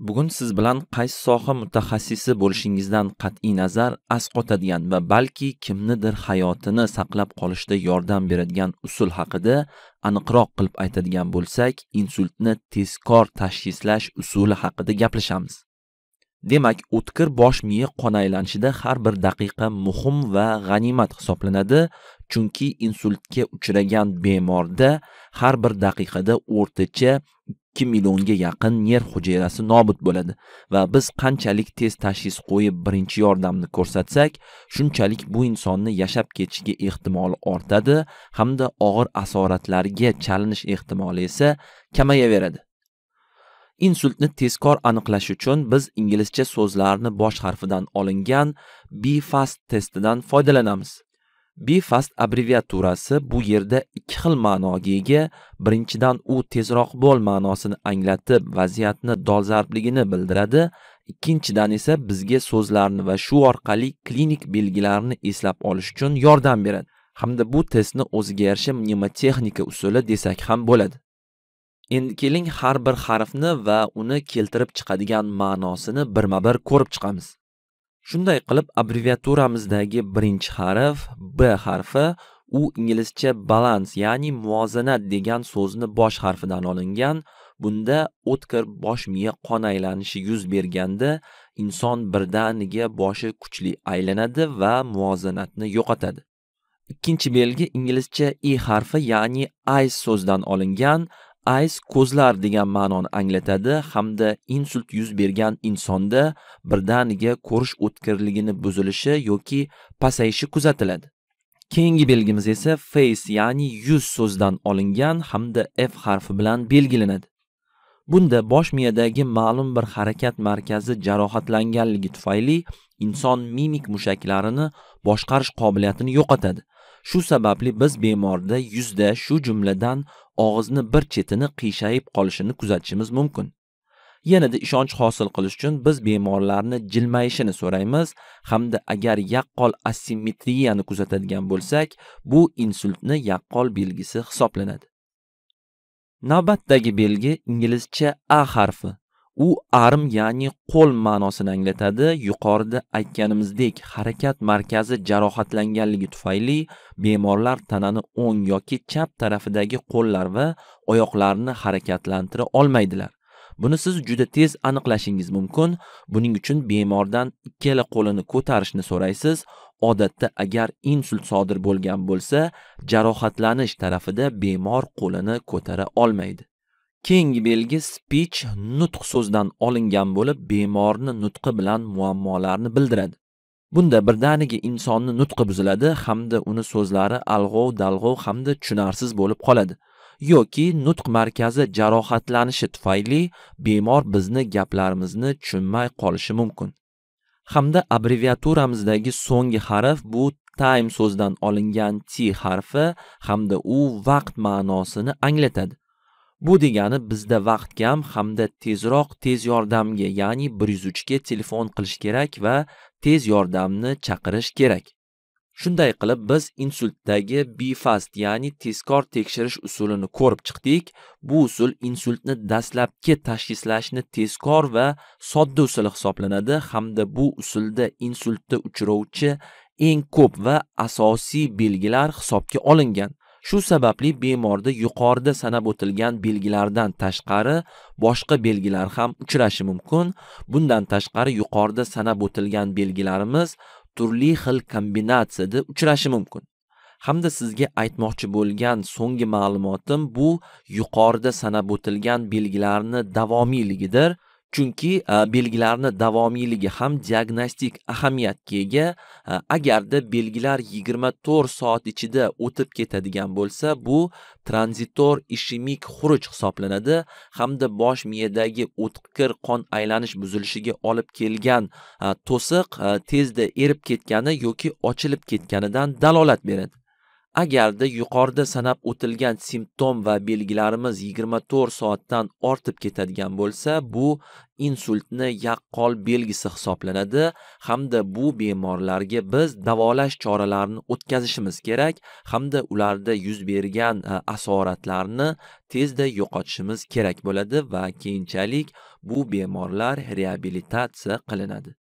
bugun siz bilan qaysi soha mutaxassisi bo'lishingizdan qat'iy nazar as qotadigan va balki kimnidir hayotini saqlab qolishda yordam beradigan usul haqida aniqroq qilib aytadigan bo'lsak insultni tezkor tashxislash usuli haqida gaplashamiz demak o'tkir bosh miya qon aylanishida har bir daqiqa muhim va g'animat hisoblanadi chunki insultga uchragan bemorda har bir daqiqada o'rtacha 2 millionga yaqin nerv hujayrasi nobud bo'ladi va biz qanchalik tez tashxis qo'yib birinchi yordamni ko'rsatsak, shunchalik bu insonni yashab ketishiga ehtimoli ortadi hamda og'ir asoratlarga chalinish ehtimoli esa kamayaveradi. Insultni tezkor aniqlash uchun biz inglizcha so'zlarni bosh harfidan olingan BFAST testidan foydalanamiz. befast abbreviaturasi bu yerda ikki xil ma'noga ega birinchidan u tezroq bo'l ma'nosini anglatib vaziyatni dolzarbligini bildiradi ikkinchidan esa bizga so'zlarni va shu orqali klinik belgilarni eslab olish uchun yordam beradi hamda bu testni o'ziga yarasha mnemotexnika usuli desak ham bo'ladi endi keling har bir harfni va uni keltirib chiqadigan ma'nosini birma bir ko'rib chiqamiz shunday qilib abbreviaturamizdagi birinchi harf b harfi u inglizcha balans ya'ni muvozanat degan so'zni bosh harfidan olingan bunda o'tkir bosh miya qon aylanishi yuz berganda inson birdaniga boshi kuchli aylanadi va muvozanatni yo'qotadi ikkinchi belgi inglizcha i e harfi ya'ni ice so'zidan olingan ayz ko'zlar degan ma'noni anglatadi hamda insult yuz bergan insonda birdaniga ko'rish o'tkirligini buzilishi yoki pasayishi kuzatiladi keyingi belgimiz esa face ya'ni yuz so'zidan olingan hamda f harfi bilan belgilanadi bunda bosh miyadagi ma'lum bir harakat markazi jarohatlanganligi tufayli inson mimik mushaklarini boshqarish qobiliyatini yo'qotadi shu sababli biz bemorda yuzda shu jumladan og'izni bir chetini qiyshayib qolishini kuzatishimiz mumkin. Yanada ishonch hosil qilish uchun biz bemorlarni jilmayishini so'raymiz hamda agar yaqqol asimmetriyani kuzatadigan bo'lsak, bu insultni yaqqol belgisi hisoblanadi. Navbatdagi belgi inglizcha A harfi. u arm ya'ni qo'l ma'nosini anglatadi yuqorida aytganimizdek harakat markazi jarohatlanganligi tufayli bemorlar tanani o'ng yoki chap tarafidagi qo'llar va oyoqlarini harakatlantira olmaydilar buni siz juda tez aniqlashingiz mumkin buning uchun bemordan ikkala qo'lini ko'tarishni so'raysiz odatda agar insult sodir bo'lgan bo'lsa jarohatlanish tarafida bemor qo'lini ko'tara olmaydi keyingi belgi speech nutq so'zidan olingan bo'lib bemorni nutqi bilan muammolarni bildiradi bunda birdaniga insonni nutqi buziladi hamda uni so'zlari alg'ov dalg'ov hamda tushunarsiz bo'lib qoladi yoki nutq markazi jarohatlanishi tufayli bemor bizni gaplarimizni tushunmay qolishi mumkin hamda abreviaturamizdagi so'nggi harf bu time so'zidan olingan t harfi hamda u vaqt ma'nosini anglatadi bu degani bizda vaqt kam hamda tezroq tez yordamga ya'ni 103 ga telefon qilish kerak va tez yordamni chaqirish kerak shunday qilib biz insultdagi bifast ya'ni tezkor tekshirish usulini ko'rib chiqdik bu usul insultni dastlabki tashxislashni tezkor va sodda usuli hisoblanadi hamda bu usulda insultda uchrovchi eng ko'p va asosiy belgilar hisobga olingan shu sababli bemorda yuqorida sanab o'tilgan belgilardan tashqari boshqa belgilar ham uchrashi mumkin bundan tashqari yuqorida sanab o'tilgan belgilarimiz turli xil kombinatsiyada uchrashi mumkin hamda sizga aytmoqchi bo'lgan so'nggi ma'lumotim bu yuqorida sanab o'tilgan belgilarni davomiyligidir chunki e, belgilarni davomiyligi ham diagnostik ahamiyatga ega e, agarda belgilar 24 soat ichida o'tib ketadigan bo'lsa bu tranzitor ishemik xuruj hisoblanadi hamda bosh miyadagi o'tkir qon aylanish buzilishiga olib kelgan e, to'siq tezda erib ketgani yoki ochilib ketganidan dalolat beradi agarda yuqorida sanab o'tilgan simptom va belgilarimiz 24 soatdan ortib ketadigan bo'lsa bu insultni yaqqol belgisi hisoblanadi hamda bu bemorlarga biz davolash choralarini o'tkazishimiz kerak hamda ularda yuz bergan e, asoratlarni tezda yo'qotishimiz kerak bo'ladi va keyinchalik bu bemorlar reabilitatsiya qilinadi